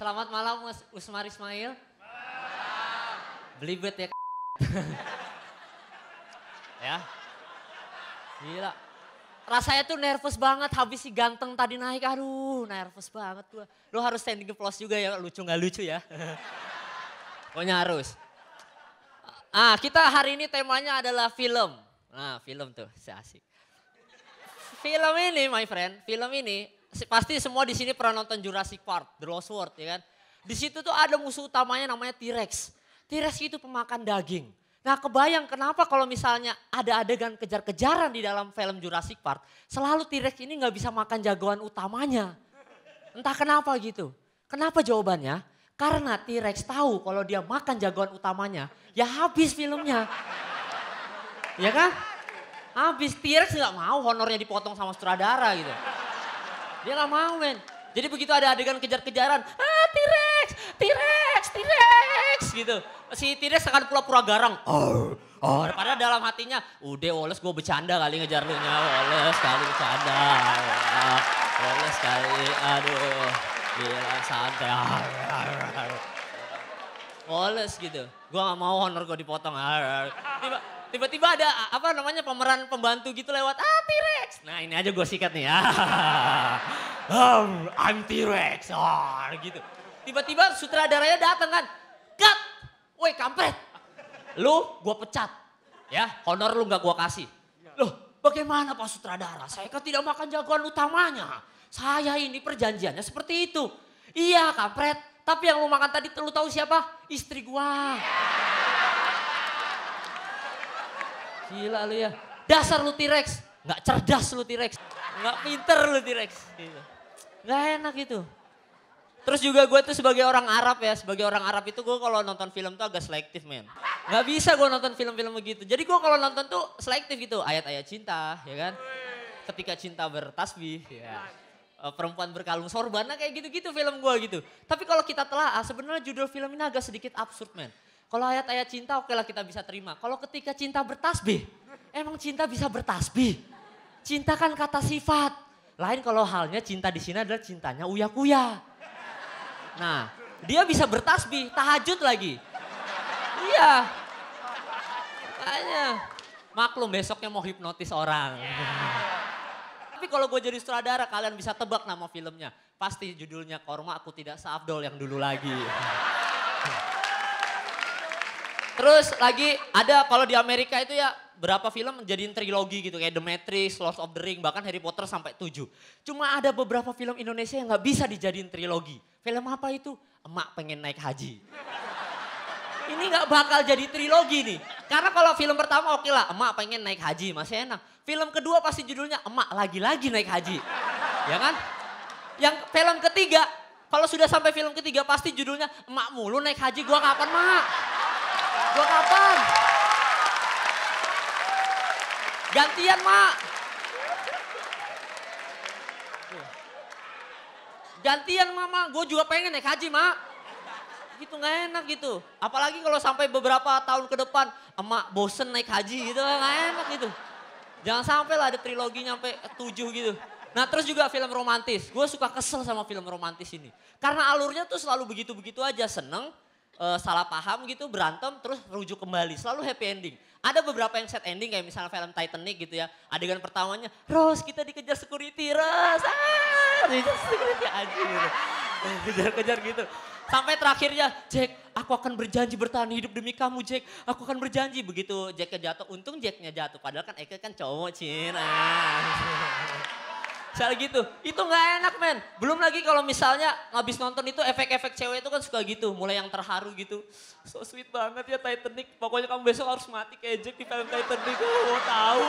Selamat malam Mas Usmar Ismail. Belibet ya. ya. Gila. Rasanya tuh nervous banget habis si ganteng tadi naik. Aduh, nervous banget gua. Lu harus standing applause juga ya, lucu nggak lucu ya. Pokoknya harus. Ah, kita hari ini temanya adalah film. Nah, film tuh, si asik. Film ini, my friend, film ini pasti semua di sini pernah nonton Jurassic Park, The Lost World ya kan. Di situ tuh ada musuh utamanya namanya T-Rex. T-Rex itu pemakan daging. Nah kebayang kenapa kalau misalnya ada adegan kejar-kejaran di dalam film Jurassic Park, selalu T-Rex ini nggak bisa makan jagoan utamanya. Entah kenapa gitu. Kenapa jawabannya? Karena T-Rex tahu kalau dia makan jagoan utamanya, ya habis filmnya. Ya kan? Habis T-Rex nggak mau honornya dipotong sama sutradara gitu. Dia nggak mau men. Jadi begitu ada adegan kejar-kejaran, ah T-Rex, T-Rex, T-Rex gitu. Si T-Rex akan pura-pura garang. Oh, oh. Padahal dalam hatinya, udah woles gue bercanda kali ngejar lu nya, Wallace kali bercanda. Woles kali, aduh, gila santai. Moles gitu. Gua gak mau honor gue dipotong. Tiba-tiba ada apa namanya pemeran pembantu gitu lewat. Ah T-Rex. Nah ini aja gue sikat nih. Ya. um, I'm T-Rex. Ah, gitu. Tiba-tiba sutradaranya datang kan. Cut. Woi kampret. Lu gue pecat. Ya honor lu gak gue kasih. Loh bagaimana Pak Sutradara? Saya kan tidak makan jagoan utamanya. Saya ini perjanjiannya seperti itu. Iya kampret. Tapi yang lu makan tadi lu tahu siapa? istri gua. Gila lu ya. Dasar lu T-Rex. Gak cerdas lu T-Rex. Gak pinter lu T-Rex. Gitu. Nggak enak itu. Terus juga gue tuh sebagai orang Arab ya, sebagai orang Arab itu gue kalau nonton film tuh agak selektif men. Gak bisa gue nonton film-film begitu. Jadi gue kalau nonton tuh selektif gitu, ayat-ayat cinta, ya kan? Ketika cinta bertasbih, ya. Eh, perempuan berkalung sorban nah kayak gitu-gitu film gue gitu. Tapi kalau kita telah ah, sebenarnya judul film ini agak sedikit absurd men. Kalau ayat-ayat cinta oke okay lah kita bisa terima. Kalau ketika cinta bertasbih, emang cinta bisa bertasbih? Cinta kan kata sifat. Lain kalau halnya cinta di sini adalah cintanya uya-kuya. Nah, dia bisa bertasbih, tahajud lagi. Iya. Makanya. Maklum besoknya mau hipnotis orang. Yeah. Tapi kalau gue jadi sutradara kalian bisa tebak nama filmnya. Pasti judulnya Korma Aku Tidak Seabdol yang dulu lagi. Terus lagi ada kalau di Amerika itu ya berapa film menjadi trilogi gitu kayak The Matrix, Lord of the Ring, bahkan Harry Potter sampai tujuh Cuma ada beberapa film Indonesia yang nggak bisa dijadiin trilogi. Film apa itu? Emak pengen naik haji ini nggak bakal jadi trilogi nih. Karena kalau film pertama oke okay lah, emak pengen naik haji masih enak. Film kedua pasti judulnya emak lagi-lagi naik haji. Ya kan? Yang film ketiga, kalau sudah sampai film ketiga pasti judulnya emak mulu naik haji gua kapan mak? Gua kapan? Gantian mak. Gantian mama, gue juga pengen naik haji mak gitu nggak enak gitu. Apalagi kalau sampai beberapa tahun ke depan emak bosen naik haji gitu nggak enak gitu. Jangan sampai lah ada trilogi nyampe tujuh gitu. Nah terus juga film romantis. Gue suka kesel sama film romantis ini. Karena alurnya tuh selalu begitu-begitu aja. Seneng, e, salah paham gitu, berantem, terus rujuk kembali. Selalu happy ending. Ada beberapa yang set ending kayak misalnya film Titanic gitu ya. Adegan pertamanya, Ros kita dikejar security, Ros. Ah, dikejar security aja gitu. Kejar-kejar gitu. Sampai terakhirnya, Jack, aku akan berjanji bertahan hidup demi kamu, Jack. Aku akan berjanji. Begitu Jacknya jatuh, untung Jacknya jatuh. Padahal kan Eka kan cowok, Cina. Ah. Misalnya gitu, itu gak enak men. Belum lagi kalau misalnya ngabis nonton itu efek-efek cewek itu kan suka gitu, mulai yang terharu gitu. So sweet banget ya Titanic, pokoknya kamu besok harus mati kayak Jack di film Titanic, oh tahu.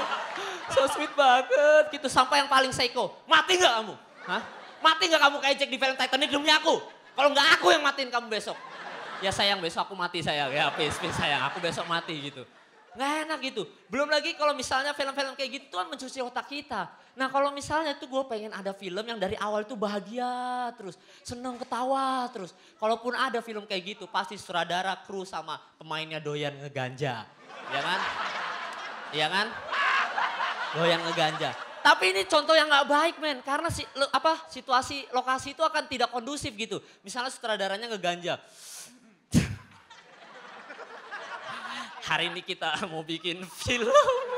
So sweet banget gitu, sampai yang paling psycho, mati nggak kamu? Hah? Mati nggak kamu kayak Jack di film Titanic demi aku? Kalau nggak aku yang matiin kamu besok. Ya sayang besok aku mati sayang. Ya peace, peace sayang aku besok mati gitu. Nggak enak gitu. Belum lagi kalau misalnya film-film kayak gitu kan mencuci otak kita. Nah kalau misalnya tuh gue pengen ada film yang dari awal tuh bahagia terus. Seneng ketawa terus. Kalaupun ada film kayak gitu pasti sutradara, kru sama pemainnya doyan ngeganja. Iya kan? Iya kan? Doyan ngeganja. Tapi ini contoh yang nggak baik men, karena si, lo, apa situasi lokasi itu akan tidak kondusif gitu. Misalnya sutradaranya ngeganja. Hari ini kita mau bikin film.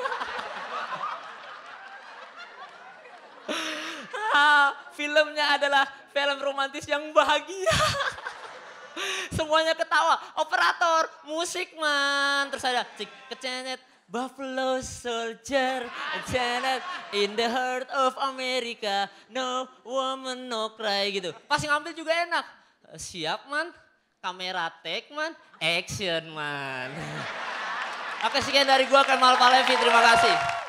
filmnya adalah film romantis yang bahagia. Semuanya ketawa, operator, musik man, terus ada kecenet, Buffalo soldier, janet in the heart of America, no woman no cry gitu. Pas ngambil juga enak. Siap man, kamera take man, action man. Oke sekian dari gua Kemal Palevi, terima kasih.